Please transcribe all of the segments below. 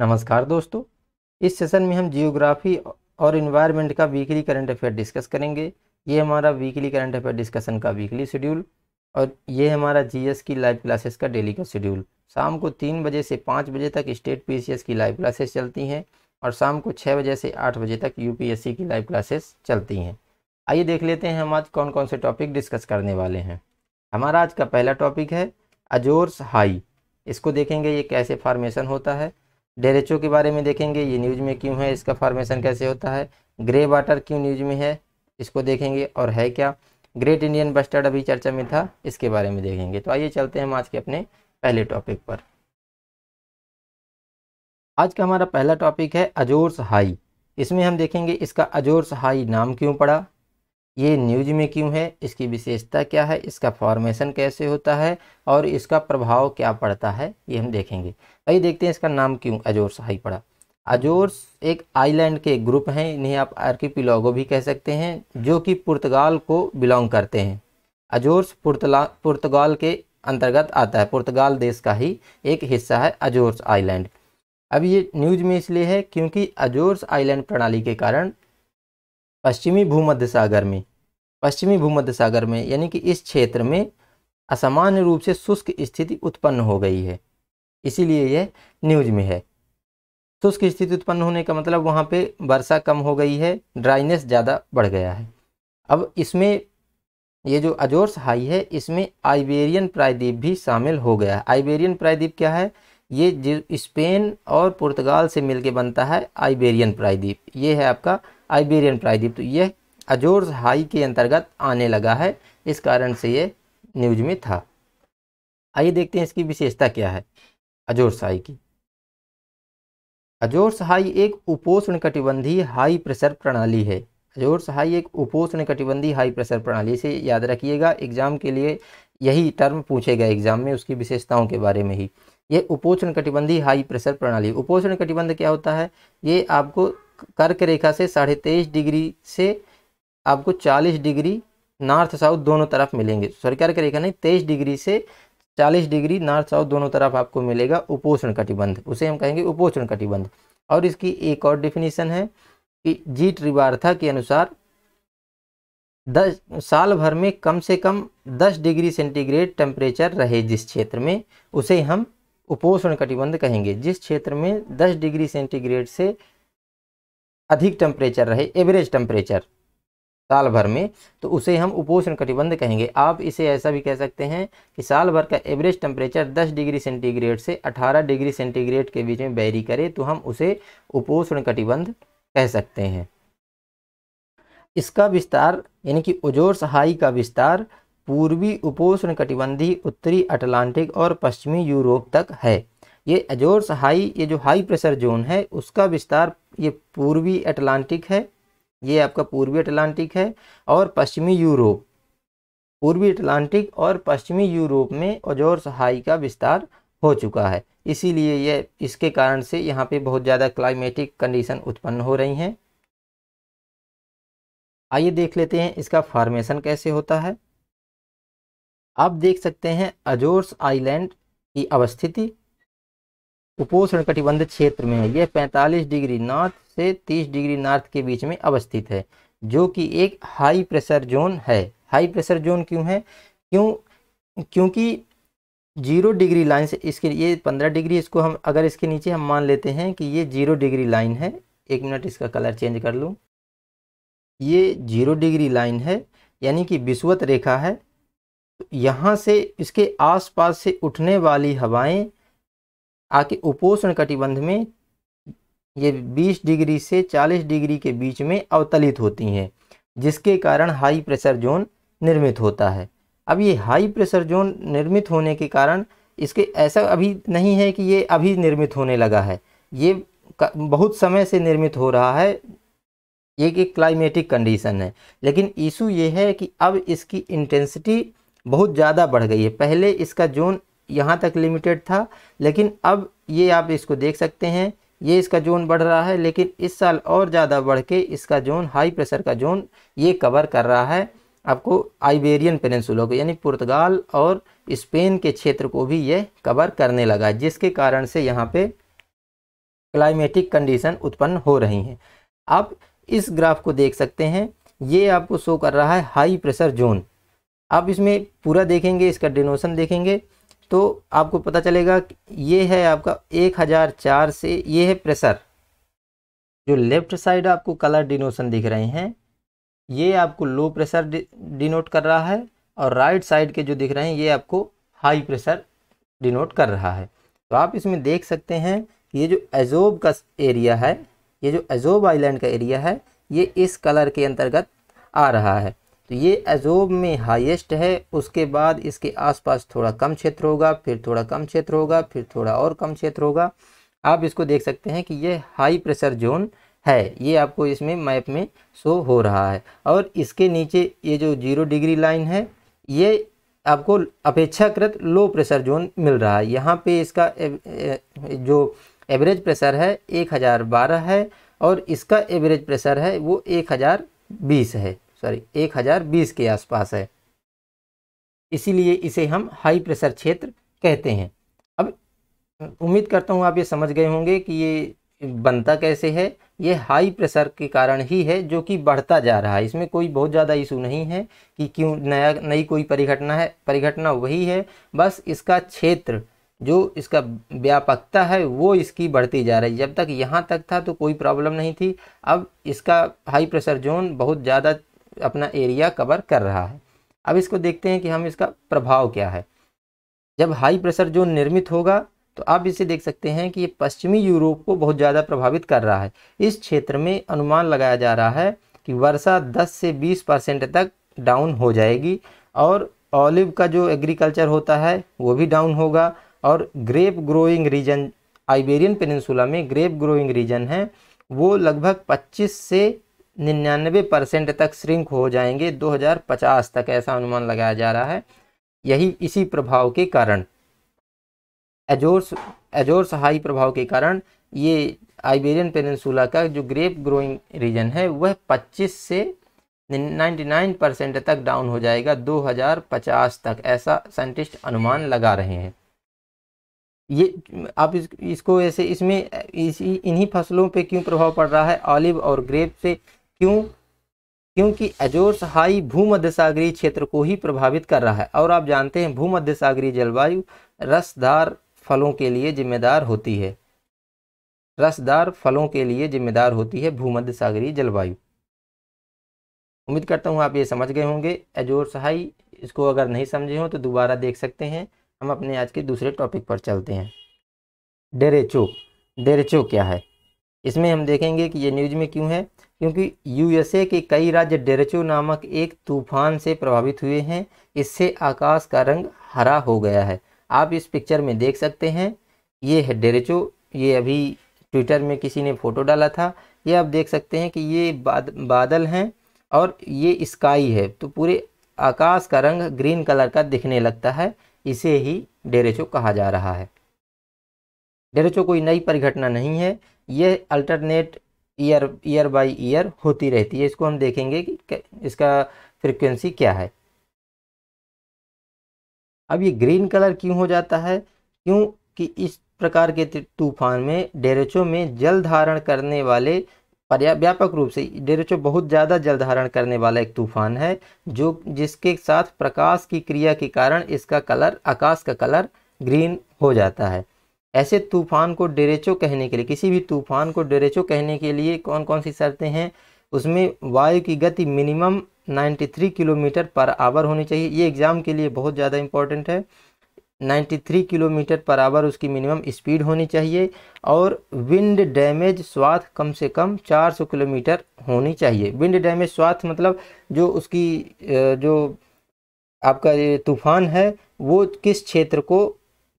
नमस्कार दोस्तों इस सेशन में हम जियोग्राफी और इन्वायरमेंट का वीकली करंट अफेयर डिस्कस करेंगे ये हमारा वीकली करंट अफेयर डिस्कशन का वीकली शेड्यूल और ये हमारा जीएस की लाइव क्लासेस का डेली का शेड्यूल शाम को तीन बजे से पाँच बजे तक स्टेट पीसीएस की लाइव क्लासेस चलती हैं और शाम को छः बजे से आठ बजे तक यू की लाइव क्लासेस चलती हैं आइए देख लेते हैं हम आज कौन कौन से टॉपिक डिस्कस करने वाले हैं हमारा आज का पहला टॉपिक है अजोर्स हाई इसको देखेंगे ये कैसे फार्मेशन होता है डेरेचो के बारे में देखेंगे ये न्यूज में क्यों है इसका फॉर्मेशन कैसे होता है ग्रे वाटर क्यों न्यूज में है इसको देखेंगे और है क्या ग्रेट इंडियन बस्टर्ड अभी चर्चा में था इसके बारे में देखेंगे तो आइए चलते हैं हम आज के अपने पहले टॉपिक पर आज का हमारा पहला टॉपिक है अजोर्स हाई इसमें हम देखेंगे इसका अजोर्स हाई नाम क्यों पड़ा ये न्यूज में क्यों है इसकी विशेषता क्या है इसका फॉर्मेशन कैसे होता है और इसका प्रभाव क्या पड़ता है ये हम देखेंगे भाई देखते हैं इसका नाम क्यों अजोर शाही पड़ा अजोर एक आइलैंड के ग्रुप हैं इन्हें आप आर्किपिलोगो भी कह सकते हैं जो कि पुर्तगाल को बिलोंग करते हैं अजोर्स पुर्तला पुर्तगाल के अंतर्गत आता है पुर्तगाल देश का ही एक हिस्सा है अजोर्स आइलैंड अब ये न्यूज में इसलिए है क्योंकि अजोर्स आइलैंड प्रणाली के कारण पश्चिमी भूमध्य सागर में पश्चिमी भूमध्य सागर में यानी कि इस क्षेत्र में असामान्य रूप से शुष्क स्थिति उत्पन्न हो गई है इसीलिए यह न्यूज में है शुष्क स्थिति उत्पन्न होने का मतलब वहाँ पे वर्षा कम हो गई है ड्राइनेस ज़्यादा बढ़ गया है अब इसमें ये जो अजोर्स हाई है इसमें आइबेरियन प्रायद्वीप भी शामिल हो गया है आइबेरियन प्रायद्वीप क्या है ये स्पेन और पुर्तगाल से मिलके बनता है आइबेरियन प्रायद्वीप ये है आपका आइबेरियन प्रायद्वीप तो ये अजोर्स हाई के अंतर्गत आने लगा है इस कारण से ये न्यूज में था आइए देखते हैं इसकी विशेषता क्या है अजोर्स हाई की अजोर्स हाई एक उपोषण कटिबंधी हाई प्रेशर प्रणाली है अजोर्स हाई एक उपोषण कटिबंधी हाई प्रेशर प्रणाली से याद रखिएगा एग्जाम के लिए यही टर्म पूछेगा एग्जाम में उसकी विशेषताओं के बारे में ही ये उपोषण कटिबंधी हाई प्रेशर प्रणाली उपोषण कटिबंध क्या होता है ये आपको कर्क रेखा से साढ़े तेईस डिग्री से आपको चालीस डिग्री नॉर्थ साउथ दोनों तरफ मिलेंगे सॉरी कर्क रेखा नहीं तेईस डिग्री से चालीस डिग्री नॉर्थ साउथ दोनों तरफ आपको मिलेगा उपोषण कटिबंध उसे हम कहेंगे उपोषण कटिबंध और इसकी एक और डिफिनीशन है कि जी ट्रिवार्था के अनुसार दस साल भर में कम से कम दस डिग्री सेंटीग्रेड टेम्परेचर रहे जिस क्षेत्र में उसे हम उपोषण कटिबंध कहेंगे जिस क्षेत्र में दस डिग्री सेंटीग्रेड से अधिक टेम्परेचर रहे एवरेज टेम्परेचर साल भर में तो उसे हम उपोषण कटिबंध कहेंगे आप इसे ऐसा भी कह सकते हैं कि साल भर का एवरेज टेम्परेचर 10 डिग्री सेंटीग्रेड से 18 डिग्री सेंटीग्रेड के बीच में बैरी करे तो हम उसे उपोषण कटिबंध कह सकते हैं इसका विस्तार यानी कि ओजोर सहाई का विस्तार पूर्वी उपोषण कटिबंधी उत्तरी अटलांटिक और पश्चिमी यूरोप तक है ये एजोर्स हाई ये जो हाई प्रेशर जोन है उसका विस्तार ये पूर्वी अटलांटिक है ये आपका पूर्वी अटलांटिक है और पश्चिमी यूरोप पूर्वी अटलांटिक और पश्चिमी यूरोप में ओजोर्स हाई का विस्तार हो चुका है इसीलिए ये इसके कारण से यहाँ पे बहुत ज़्यादा क्लाइमेटिक कंडीशन उत्पन्न हो रही हैं आइए देख लेते हैं इसका फॉर्मेशन कैसे होता है आप देख सकते हैं अजोर्स आइलैंड की अवस्थिति उपोषण कटिबंध क्षेत्र में है यह 45 डिग्री नॉर्थ से 30 डिग्री नॉर्थ के बीच में अवस्थित है जो कि एक हाई प्रेशर जोन है हाई प्रेशर जोन क्यों है क्यों क्योंकि जीरो डिग्री लाइन से इसके ये पंद्रह डिग्री इसको हम अगर इसके नीचे हम मान लेते हैं कि ये जीरो डिग्री लाइन है एक मिनट इसका कलर चेंज कर लूँ ये जीरो डिग्री लाइन है यानी कि विश्वत रेखा है यहाँ से इसके आसपास से उठने वाली हवाएं आके उपोषण कटिबंध में ये 20 डिग्री से 40 डिग्री के बीच में अवतलित होती हैं जिसके कारण हाई प्रेशर जोन निर्मित होता है अब ये हाई प्रेशर जोन निर्मित होने के कारण इसके ऐसा अभी नहीं है कि ये अभी निर्मित होने लगा है ये बहुत समय से निर्मित हो रहा है ये एक क्लाइमेटिक कंडीशन है लेकिन इशू ये है कि अब इसकी इंटेंसिटी बहुत ज़्यादा बढ़ गई है पहले इसका जोन यहाँ तक लिमिटेड था लेकिन अब ये आप इसको देख सकते हैं ये इसका जोन बढ़ रहा है लेकिन इस साल और ज़्यादा बढ़ के इसका जोन हाई प्रेशर का जोन ये कवर कर रहा है आपको आइबेरियन पेनसुलों को यानी पुर्तगाल और स्पेन के क्षेत्र को भी ये कवर करने लगा जिसके कारण से यहाँ पे क्लाइमेटिक कंडीशन उत्पन्न हो रही हैं आप इस ग्राफ को देख सकते हैं ये आपको शो कर रहा है हाई प्रेशर जोन आप इसमें पूरा देखेंगे इसका डिनोशन देखेंगे तो आपको पता चलेगा ये है आपका एक हज़ार चार से ये है प्रेशर जो लेफ्ट साइड आपको कलर डिनोशन दिख रहे हैं ये आपको लो प्रेशर डिनोट कर रहा है और राइट साइड के जो दिख रहे हैं ये आपको हाई प्रेशर डिनोट कर रहा है तो आप इसमें देख सकते हैं ये जो एजोब का एरिया है ये जो एजोब आइलैंड का एरिया है ये इस कलर के अंतर्गत आ रहा है तो ये अजोब में हाईएस्ट है उसके बाद इसके आसपास थोड़ा कम क्षेत्र होगा फिर थोड़ा कम क्षेत्र होगा फिर थोड़ा और कम क्षेत्र होगा आप इसको देख सकते हैं कि ये हाई प्रेशर जोन है ये आपको इसमें मैप में शो हो रहा है और इसके नीचे ये जो जीरो डिग्री लाइन है ये आपको अपेक्षाकृत लो प्रेशर जोन मिल रहा है यहाँ पे इसका जो एवरेज प्रेशर है एक हज़ार बारह है और इसका एवरेज प्रेशर है वो एक हज़ार बीस है सॉरी एक हज़ार बीस के आसपास है इसीलिए इसे हम हाई प्रेशर क्षेत्र कहते हैं अब उम्मीद करता हूँ आप ये समझ गए होंगे कि ये बनता कैसे है ये हाई प्रेशर के कारण ही है जो कि बढ़ता जा रहा है इसमें कोई बहुत ज़्यादा इशू नहीं है कि क्यों नया नई कोई परिघटना है परिघटना वही है बस इसका क्षेत्र जो इसका व्यापकता है वो इसकी बढ़ती जा रही है जब तक यहाँ तक था तो कोई प्रॉब्लम नहीं थी अब इसका हाई प्रेशर जोन बहुत ज़्यादा अपना एरिया कवर कर रहा है अब इसको देखते हैं कि हम इसका प्रभाव क्या है जब हाई प्रेशर जोन निर्मित होगा तो आप इसे देख सकते हैं कि ये पश्चिमी यूरोप को बहुत ज़्यादा प्रभावित कर रहा है इस क्षेत्र में अनुमान लगाया जा रहा है कि वर्षा 10 से 20 परसेंट तक डाउन हो जाएगी और ऑलिव का जो एग्रीकल्चर होता है वो भी डाउन होगा और grape growing region Iberian peninsula में ग्रेप ग्रोइंग रीजन है वो लगभग 25 से निन्यानवे परसेंट तक श्रिंक हो जाएंगे 2050 तक ऐसा अनुमान लगाया जा रहा है यही इसी प्रभाव के कारण एजोर्स एजोर्स हाई प्रभाव के कारण ये आइबेरियन पेनसूला का जो ग्रेप ग्रोइंग रीजन है वह 25 से 99 परसेंट तक डाउन हो जाएगा 2050 तक ऐसा साइंटिस्ट अनुमान लगा रहे हैं ये आप इस, इसको ऐसे इसमें इसी इन्हीं फसलों पे क्यों प्रभाव पड़ रहा है ऑलिव और ग्रेप से क्यों क्योंकि एजोर्स हाई भूमध्य सागरीय क्षेत्र को ही प्रभावित कर रहा है और आप जानते हैं भूमध्य सागरीय जलवायु रसदार फलों के लिए जिम्मेदार होती है रसदार फलों के लिए जिम्मेदार होती है भूमध्य सागरीय जलवायु उम्मीद करता हूँ आप ये समझ गए होंगे एजोर्स हाई इसको अगर नहीं समझे हो तो दोबारा देख सकते हैं हम अपने आज के दूसरे टॉपिक पर चलते हैं डेरेचो डेरेचो क्या है इसमें हम देखेंगे कि ये न्यूज में क्यों है क्योंकि यूएसए के कई राज्य डेरेचो नामक एक तूफान से प्रभावित हुए हैं इससे आकाश का रंग हरा हो गया है आप इस पिक्चर में देख सकते हैं ये है डेरेचो ये अभी ट्विटर में किसी ने फ़ोटो डाला था ये आप देख सकते हैं कि ये बाद, बादल हैं और ये स्काई है तो पूरे आकाश का रंग ग्रीन कलर का दिखने लगता है इसे ही डेरेचो कहा जा रहा है डेरेचो कोई नई परिघटना नहीं है यह alternate year year by year होती रहती है इसको हम देखेंगे कि इसका फ्रिक्वेंसी क्या है अब ये ग्रीन कलर क्यों हो जाता है क्योंकि इस प्रकार के तूफान में डेरेचो में जल धारण करने वाले पर्या व्यापक रूप से डेरेचो बहुत ज़्यादा जल धारण करने वाला एक तूफान है जो जिसके साथ प्रकाश की क्रिया के कारण इसका कलर आकाश का कलर ग्रीन हो जाता है ऐसे तूफान को डेरेचो कहने के लिए किसी भी तूफान को डेरेचो कहने के लिए कौन कौन सी शर्तें हैं उसमें वायु की गति मिनिमम 93 किलोमीटर पर आवर होनी चाहिए ये एग्ज़ाम के लिए बहुत ज़्यादा इम्पोर्टेंट है 93 किलोमीटर पर आवर उसकी मिनिमम स्पीड होनी चाहिए और विंड डैमेज स्वाथ कम से कम 400 किलोमीटर होनी चाहिए विंड डैमेज स्वाथ मतलब जो उसकी जो आपका तूफान है वो किस क्षेत्र को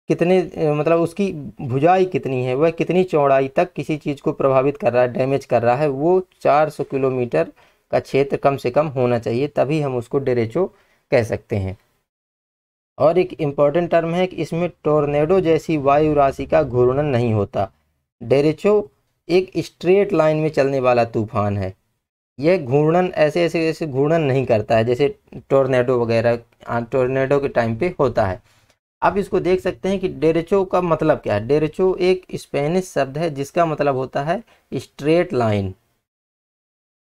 कितने मतलब उसकी भुजाई कितनी है वह कितनी चौड़ाई तक किसी चीज़ को प्रभावित कर रहा है डैमेज कर रहा है वो 400 किलोमीटर का क्षेत्र कम से कम होना चाहिए तभी हम उसको डेरेचो कह सकते हैं और एक इम्पॉर्टेंट टर्म है कि इसमें टोर्नेडो जैसी वायु राशि का घूर्णन नहीं होता डेरेचो एक स्ट्रेट लाइन में चलने वाला तूफान है यह घूर्णन ऐसे ऐसे ऐसे घूर्णन नहीं करता है जैसे टोर्नेडो वगैरह टोर्नेडो के टाइम पे होता है आप इसको देख सकते हैं कि डेरेचो का मतलब क्या है डेरेचो एक स्पेनिश शब्द है जिसका मतलब होता है स्ट्रेट लाइन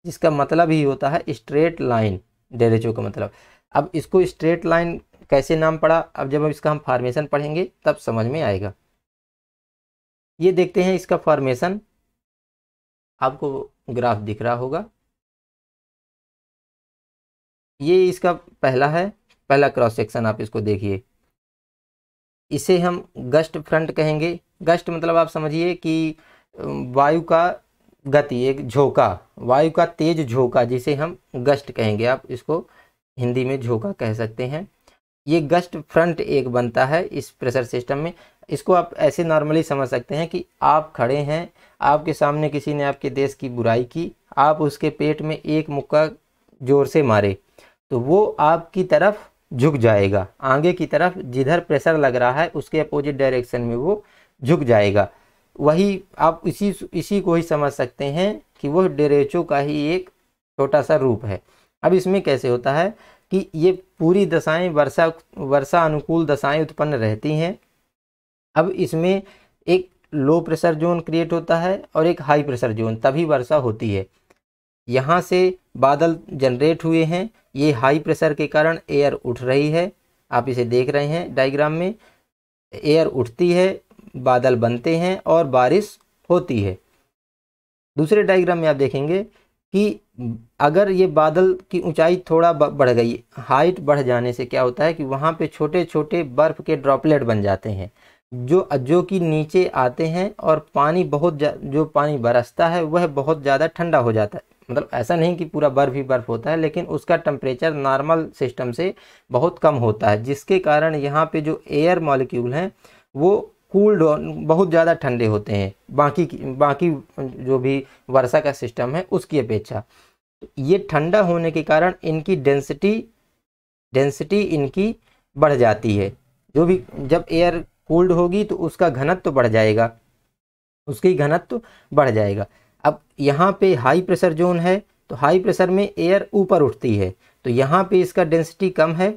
जिसका मतलब ही होता है स्ट्रेट लाइन डेरेचो का मतलब अब इसको स्ट्रेट लाइन कैसे नाम पड़ा अब जब इसका हम फार्मेशन पढ़ेंगे तब समझ में आएगा ये देखते हैं इसका फार्मेशन आपको ग्राफ दिख रहा होगा ये इसका पहला है पहला क्रॉस सेक्शन आप इसको देखिए इसे हम गस्ट फ्रंट कहेंगे गस्ट मतलब आप समझिए कि वायु का गति एक झोंका वायु का तेज झोंका जिसे हम गस्ट कहेंगे आप इसको हिंदी में झोंका कह सकते हैं ये गस्ट फ्रंट एक बनता है इस प्रेशर सिस्टम में इसको आप ऐसे नॉर्मली समझ सकते हैं कि आप खड़े हैं आपके सामने किसी ने आपके देश की बुराई की आप उसके पेट में एक मुक्का जोर से मारे तो वो आपकी तरफ झुक जाएगा आगे की तरफ जिधर प्रेशर लग रहा है उसके अपोजिट डायरेक्शन में वो झुक जाएगा वही आप इसी इसी को ही समझ सकते हैं कि वह डेरेचो का ही एक छोटा सा रूप है अब इसमें कैसे होता है कि ये पूरी दशाएं वर्षा वर्षा अनुकूल दशाएं उत्पन्न रहती हैं अब इसमें एक लो प्रेशर जोन क्रिएट होता है और एक हाई प्रेशर जोन तभी वर्षा होती है यहाँ से बादल जनरेट हुए हैं ये हाई प्रेशर के कारण एयर उठ रही है आप इसे देख रहे हैं डायग्राम में एयर उठती है बादल बनते हैं और बारिश होती है दूसरे डायग्राम में आप देखेंगे कि अगर ये बादल की ऊंचाई थोड़ा बढ़ गई हाइट बढ़ जाने से क्या होता है कि वहाँ पे छोटे छोटे बर्फ़ के ड्रॉपलेट बन जाते हैं जो जो कि नीचे आते हैं और पानी बहुत जो पानी बरसता है वह बहुत ज़्यादा ठंडा हो जाता है मतलब ऐसा नहीं कि पूरा बर्फ़ ही बर्फ़ होता है लेकिन उसका टम्परेचर नॉर्मल सिस्टम से बहुत कम होता है जिसके कारण यहाँ पे जो एयर मॉलिक्यूल हैं वो कूल्ड बहुत ज़्यादा ठंडे होते हैं बाकी बाकी जो भी वर्षा का सिस्टम है उसकी अपेक्षा ये ठंडा होने के कारण इनकी डेंसिटी डेंसिटी इनकी बढ़ जाती है जो भी जब एयर कूल्ड होगी तो उसका घनत्व तो बढ़ जाएगा उसकी घनत्व तो बढ़ जाएगा अब यहाँ पे हाई प्रेशर जोन है तो हाई प्रेशर में एयर ऊपर उठती है तो यहाँ पे इसका डेंसिटी कम है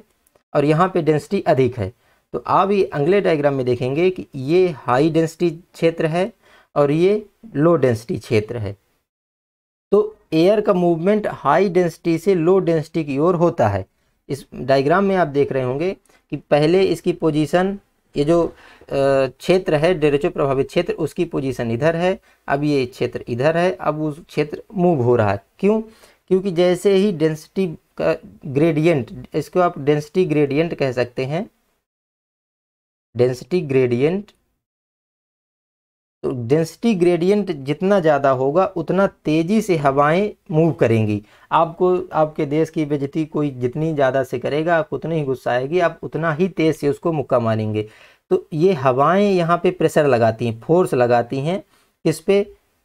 और यहाँ पे डेंसिटी अधिक है तो आप ये अगले डायग्राम में देखेंगे कि ये हाई डेंसिटी क्षेत्र है और ये लो डेंसिटी क्षेत्र है तो एयर का मूवमेंट हाई डेंसिटी से लो डेंसिटी की ओर होता है इस डायग्राम में आप देख रहे होंगे कि पहले इसकी पोजीशन ये जो क्षेत्र है डेरेचो प्रभावित क्षेत्र उसकी पोजीशन इधर है अब ये क्षेत्र इधर है अब उस क्षेत्र मूव हो रहा है क्यों क्योंकि जैसे ही डेंसिटी का ग्रेडियंट इसको आप डेंसिटी ग्रेडियंट कह सकते हैं डेंसिटी ग्रेडियंट तो डेंसिटी ग्रेडियंट जितना ज़्यादा होगा उतना तेज़ी से हवाएं मूव करेंगी आपको आपके देश की बेजती कोई जितनी ज़्यादा से करेगा आप उतनी ही गुस्सा आएगी आप उतना ही तेज़ से उसको मुक्का मारेंगे तो ये हवाएं यहाँ पे प्रेशर लगाती हैं फोर्स लगाती हैं इस पर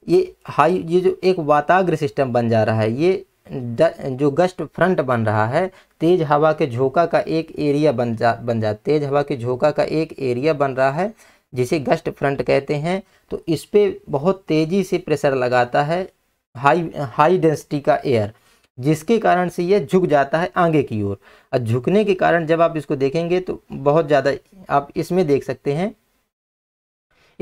ये हाई ये जो एक वाताग्र सिस्टम बन जा रहा है ये जो गस्ट फ्रंट बन रहा है तेज़ हवा के झोंका का एक एरिया बन जा बन जा तेज़ हवा के झोंका का एक एरिया बन रहा है जिसे गस्ट फ्रंट कहते हैं तो इस पर बहुत तेज़ी से प्रेशर लगाता है हाई हाई डेंसिटी का एयर जिसके कारण से यह झुक जाता है आगे की ओर और झुकने के कारण जब आप इसको देखेंगे तो बहुत ज़्यादा आप इसमें देख सकते हैं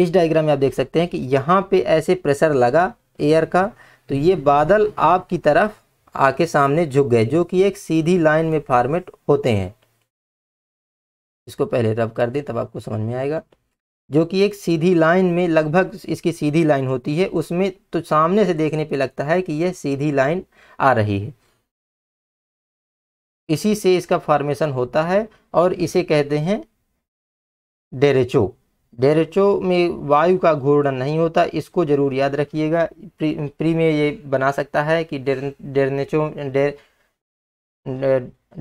इस डायग्राम में आप देख सकते हैं कि यहाँ पे ऐसे प्रेशर लगा एयर का तो ये बादल आपकी तरफ आके सामने झुक गए जो कि एक सीधी लाइन में फॉर्मेट होते हैं इसको पहले रब कर दें तब आपको समझ में आएगा जो कि एक सीधी लाइन में लगभग इसकी सीधी लाइन होती है उसमें तो सामने से देखने पे लगता है कि यह सीधी लाइन आ रही है इसी से इसका फॉर्मेशन होता है और इसे कहते हैं डेरेचो डेरेचो में वायु का घूर्णन नहीं होता इसको जरूर याद रखिएगा प्री, प्री में ये बना सकता है कि डेर डेरनेचो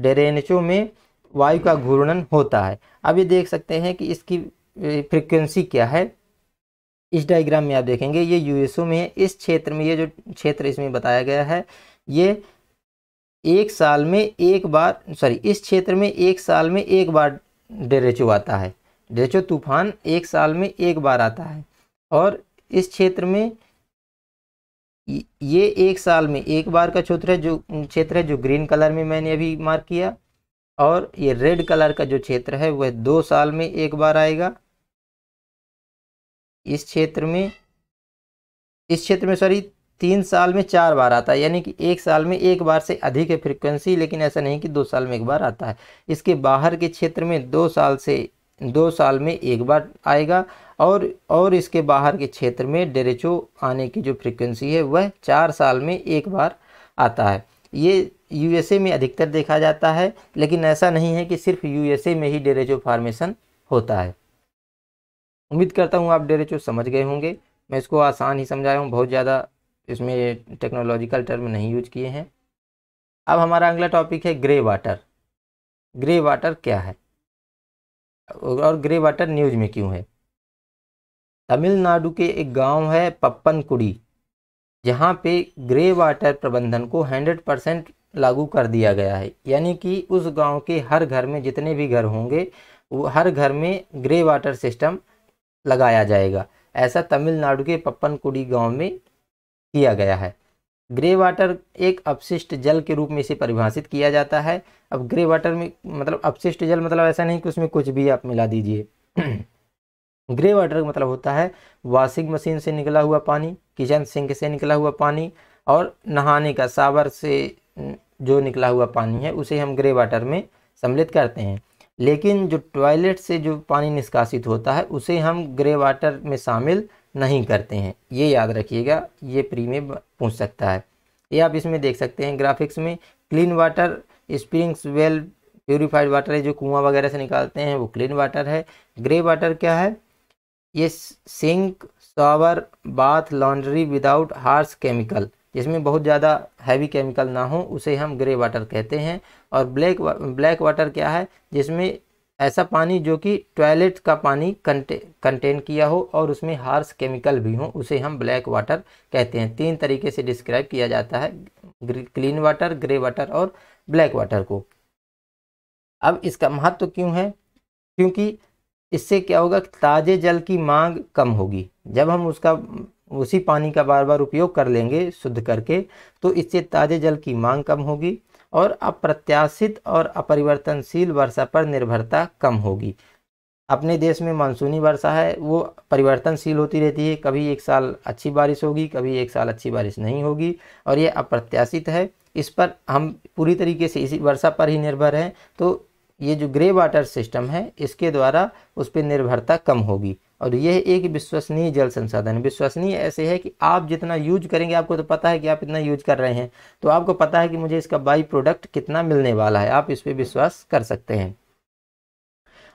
डेरेनेचो में वायु का घूर्णन होता है अब ये देख सकते हैं कि इसकी फ्रिक्वेंसी क्या है इस डायग्राम में आप देखेंगे ये यूएसओ में है इस क्षेत्र में ये जो क्षेत्र इसमें बताया गया है ये एक साल में एक बार सॉरी इस क्षेत्र में एक साल में एक बार डेरेचो आता है डेरेचो तूफान एक साल में एक बार आता है और इस क्षेत्र में ये एक साल में एक बार का क्षेत्र है जो क्षेत्र है जो ग्रीन कलर में मैंने अभी मार्क किया और ये रेड कलर का जो क्षेत्र है वह दो साल में एक बार आएगा इस क्षेत्र में इस क्षेत्र में सॉरी तीन साल में चार बार आता है यानी कि एक साल में एक बार से अधिक है फ्रिक्वेंसी लेकिन ऐसा नहीं कि दो साल में एक बार आता है इसके बाहर के क्षेत्र में दो साल से दो साल में एक बार आएगा और और इसके बाहर के क्षेत्र में डेरेचो आने की जो फ्रिक्वेंसी है वह चार साल में एक बार आता है ये यूएसए में अधिकतर देखा जाता है लेकिन ऐसा नहीं है कि सिर्फ यूएसए में ही डेरेचो फार्मेशन होता है उम्मीद करता हूँ आप चो समझ गए होंगे मैं इसको आसान ही समझाया हूँ बहुत ज़्यादा इसमें टेक्नोलॉजिकल टर्म नहीं यूज किए हैं अब हमारा अगला टॉपिक है ग्रे वाटर ग्रे वाटर क्या है और ग्रे वाटर न्यूज में क्यों है तमिलनाडु के एक गांव है पप्पनकुड़ी जहां पे ग्रे वाटर प्रबंधन को 100 परसेंट लागू कर दिया गया है यानी कि उस गांव के हर घर में जितने भी घर होंगे वो हर घर में ग्रे वाटर सिस्टम लगाया जाएगा ऐसा तमिलनाडु के पप्पनकुड़ी गांव में किया गया है ग्रे वाटर एक अपशिष्ट जल के रूप में इसे परिभाषित किया जाता है अब ग्रे वाटर में मतलब अपशिष्ट जल मतलब ऐसा नहीं कि उसमें कुछ भी आप मिला दीजिए ग्रे वाटर का मतलब होता है वॉशिंग मशीन से निकला हुआ पानी किचन सिंक से निकला हुआ पानी और नहाने का सावर से जो निकला हुआ पानी है उसे हम ग्रे वाटर में सम्मिलित करते हैं लेकिन जो टॉयलेट से जो पानी निष्कासित होता है उसे हम ग्रे वाटर में शामिल नहीं करते हैं ये याद रखिएगा ये प्री में पूछ सकता है ये आप इसमें देख सकते हैं ग्राफिक्स में clean water springs well purified water है जो कुआं वगैरह से निकालते हैं वो क्लीन वाटर है ग्रे वाटर क्या है ये sink shower bath laundry without harsh chemical इसमें बहुत ज़्यादा हैवी केमिकल ना हो उसे हम ग्रे वाटर कहते हैं और ब्लैक वा, ब्लैक वाटर क्या है जिसमें ऐसा पानी जो कि टॉयलेट का पानी कंटे कंटेन किया हो और उसमें हार्स केमिकल भी हो उसे हम ब्लैक वाटर कहते हैं तीन तरीके से डिस्क्राइब किया जाता है क्लीन वाटर ग्रे वाटर और ब्लैक वाटर को अब इसका महत्व तो क्यों है क्योंकि इससे क्या होगा ताज़े जल की मांग कम होगी जब हम उसका उसी पानी का बार बार उपयोग कर लेंगे शुद्ध करके तो इससे ताज़े जल की मांग कम होगी और अप्रत्याशित और अपरिवर्तनशील वर्षा पर निर्भरता कम होगी अपने देश में मानसूनी वर्षा है वो परिवर्तनशील होती रहती है कभी एक साल अच्छी बारिश होगी कभी एक साल अच्छी बारिश नहीं होगी और ये अप्रत्याशित है इस पर हम पूरी तरीके से इसी वर्षा पर ही निर्भर हैं तो ये जो ग्रे वाटर सिस्टम है इसके द्वारा उस पर निर्भरता कम होगी और यह एक विश्वसनीय जल संसाधन है विश्वसनीय ऐसे है कि आप जितना यूज करेंगे आपको तो पता है कि आप इतना यूज कर रहे हैं तो आपको पता है कि मुझे इसका बाई प्रोडक्ट कितना मिलने वाला है आप इस पर विश्वास कर सकते हैं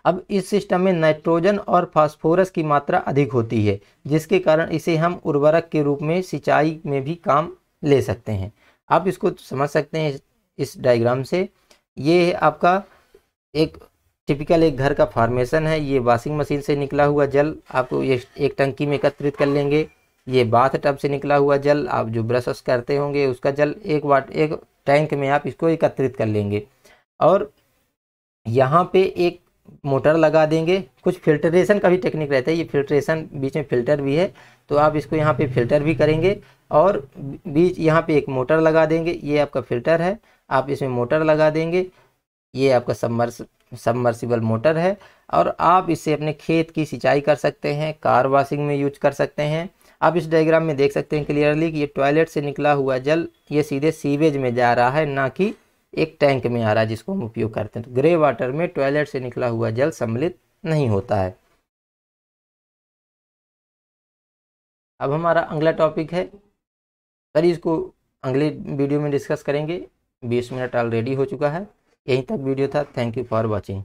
अब इस सिस्टम में नाइट्रोजन और फास्फोरस की मात्रा अधिक होती है जिसके कारण इसे हम उर्वरक के रूप में सिंचाई में भी काम ले सकते हैं आप इसको समझ सकते हैं इस डायग्राम से ये है आपका एक टिपिकल एक घर का फॉर्मेशन है ये वॉशिंग मशीन से निकला हुआ जल आपको ये एक टंकी में एकत्रित कर लेंगे ये बाथ टब से निकला हुआ जल आप जो ब्रश करते होंगे उसका जल एक वाट एक टैंक में आप इसको एकत्रित कर लेंगे और यहाँ पे एक मोटर लगा देंगे कुछ फिल्ट्रेशन का भी टेक्निक रहता है ये फिल्ट्रेशन बीच में फिल्टर भी है तो आप इसको यहाँ पे फिल्टर भी करेंगे और बीच यहाँ पे एक मोटर लगा देंगे ये आपका फिल्टर है आप इसमें मोटर लगा देंगे ये आपका सबमर्स सबमर्सिबल मोटर है और आप इससे अपने खेत की सिंचाई कर सकते हैं कार वॉशिंग में यूज कर सकते हैं आप इस डायग्राम में देख सकते हैं क्लियरली कि ये टॉयलेट से निकला हुआ जल ये सीधे सीवेज में जा रहा है ना कि एक टैंक में आ रहा है जिसको हम उपयोग करते हैं तो ग्रे वाटर में टॉयलेट से निकला हुआ जल सम्मिलित नहीं होता है अब हमारा अगला टॉपिक है सर इसको अगले वीडियो में डिस्कस करेंगे बीस मिनट ऑलरेडी हो चुका है यहीं तक वीडियो था थैंक यू फॉर वॉचिंग